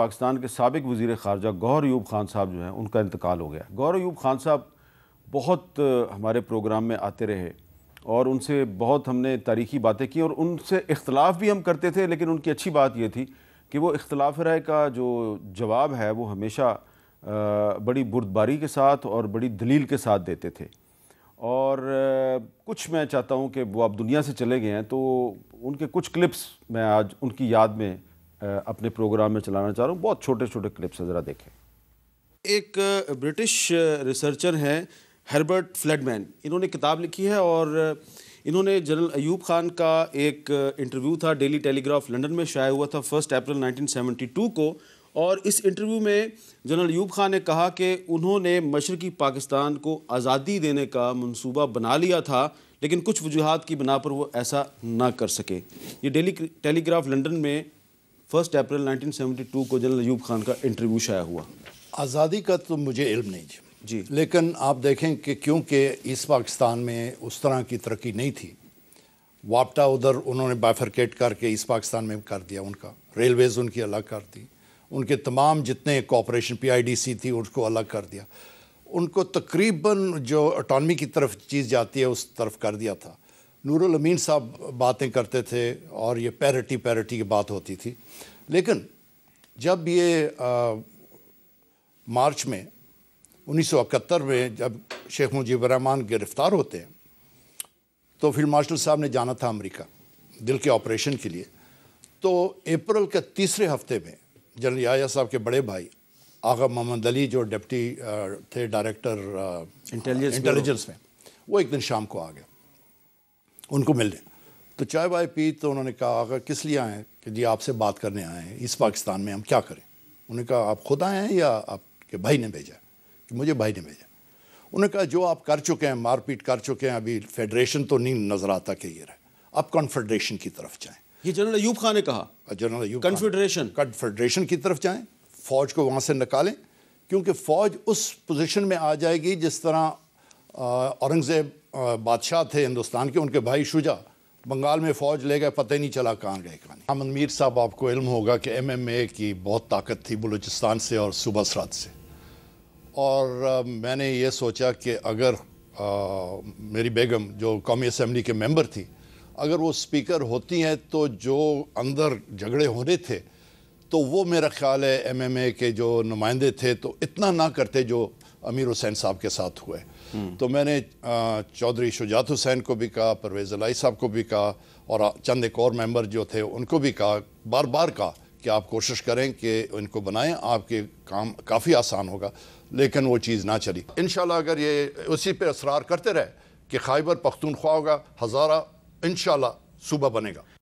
पाकिस्तान के सबक वज़ी ख़ारजा गौर यूब ख़ान साहब जो हैं उनका इंतकाल हो गया गौर यूब ख़ान साहब बहुत हमारे प्रोग्राम में आते रहे और उनसे बहुत हमने तारीखी बातें की और उनसे इख्तलाफ भी हम करते थे लेकिन उनकी अच्छी बात यह थी कि वो इख्तलाफ राय का जो जवाब है वो हमेशा बड़ी बुरदबारी के साथ और बड़ी दलील के साथ देते थे और कुछ मैं चाहता हूँ कि वो आप दुनिया से चले गए हैं तो उनके कुछ क्लिप्स मैं आज उनकी याद में अपने प्रोग्राम में चलाना चाह रहा हूँ बहुत छोटे छोटे क्लिप्स ज़रा देखें एक ब्रिटिश रिसर्चर हैं हर्बर्ट फ्लैडमैन इन्होंने किताब लिखी है और इन्होंने जनरल अयूब खान का एक इंटरव्यू था डेली टेलीग्राफ लंदन में शाया हुआ था फर्स्ट अप्रैल 1972 को और इस इंटरव्यू में जनरल अयूब खान ने कहा कि उन्होंने मशरकी पाकिस्तान को आज़ादी देने का मंसूबा बना लिया था लेकिन कुछ वजूहत की बना पर वो ऐसा ना कर सके ये डेली टेलीग्राफ लंदन में फर्स्ट अप्रैल 1972 को जनरल अयूब खान का इंटरव्यू शाया हुआ आज़ादी का तो मुझे इल्म नहीं जी लेकिन आप देखें कि क्योंकि इस पाकिस्तान में उस तरह की तरक्की नहीं थी वापटा उधर उन्होंने बाफरकेट करके इस पाकिस्तान में कर दिया उनका रेलवेज़ उनकी अलग कर दी उनके तमाम जितने कॉपरेशन पीआईडीसी थी उसको अलग कर दिया उनको तकरीबन जो अटॉनमी की तरफ चीज़ जाती है उस तरफ कर दिया था नूरुल अमीन साहब बातें करते थे और ये पैरटी पैरटी की बात होती थी लेकिन जब ये आ, मार्च में 1971 में जब शेख मुजीब रहमान गिरफ़्तार होते हैं तो फील्ड मार्शल साहब ने जाना था अमेरिका दिल के ऑपरेशन के लिए तो अप्रैल के तीसरे हफ्ते में जनरल याया साहब के बड़े भाई आगा मोहम्मद अली जो डिप्टी थे डायरेक्टर इंटेलिजेंस इंटेलिजेंस में वो एक दिन शाम को आ गया उनको मिलने तो चाय वाय पी तो उन्होंने कहा अगर किस लिए आए कि जी आपसे बात करने आए हैं इस पाकिस्तान में हम क्या करें उन्होंने कहा आप खुद आए हैं या आपके भाई ने भेजा कि मुझे भाई ने भेजा उन्होंने कहा जो आप कर चुके हैं मारपीट कर चुके हैं अभी फेडरेशन तो नहीं नज़र आता कि ये रहे आप कॉन्फेडरेशन की तरफ जाएँ ये जनरल अयूब खान ने कहा जनरल अयूब कन्फेडरेशन कन्फेडरेशन की तरफ जाएँ फ़ौज को वहाँ से निकालें क्योंकि फ़ौज उस पोजिशन में आ जाएगी जिस तरह औरंगज़ेब बादशाह थे हिंदुस्तान के उनके भाई शुजा बंगाल में फ़ौज ले गए पता ही नहीं चला कहाँ गए कहाँ अहमद मीर साहब आपको इल्म होगा कि एम एम ए की बहुत ताकत थी बलूचिस्तान से और सुबह सरात से और आ, मैंने ये सोचा कि अगर आ, मेरी बेगम जो कौमी असम्बली के मेंबर थी अगर वो स्पीकर होती हैं तो जो अंदर झगड़े हो रहे थे तो वो मेरा ख्याल है एम एम ए के जो नुमाइंदे थे तो इतना ना करते जो अमीर हुसैन साहब के साथ हुए तो मैंने चौधरी शुजात हुसैन को भी कहा परवेज़ अलाई साहब को भी कहा और चंद एक और मेंबर जो थे उनको भी कहा बार बार कहा कि आप कोशिश करें कि इनको बनाएं आपके काम काफ़ी आसान होगा लेकिन वो चीज़ ना चली इन अगर ये उसी पर असरार करते रहे कि खैबर पख्तूनख्वा होगा हज़ारा इन सूबा बनेगा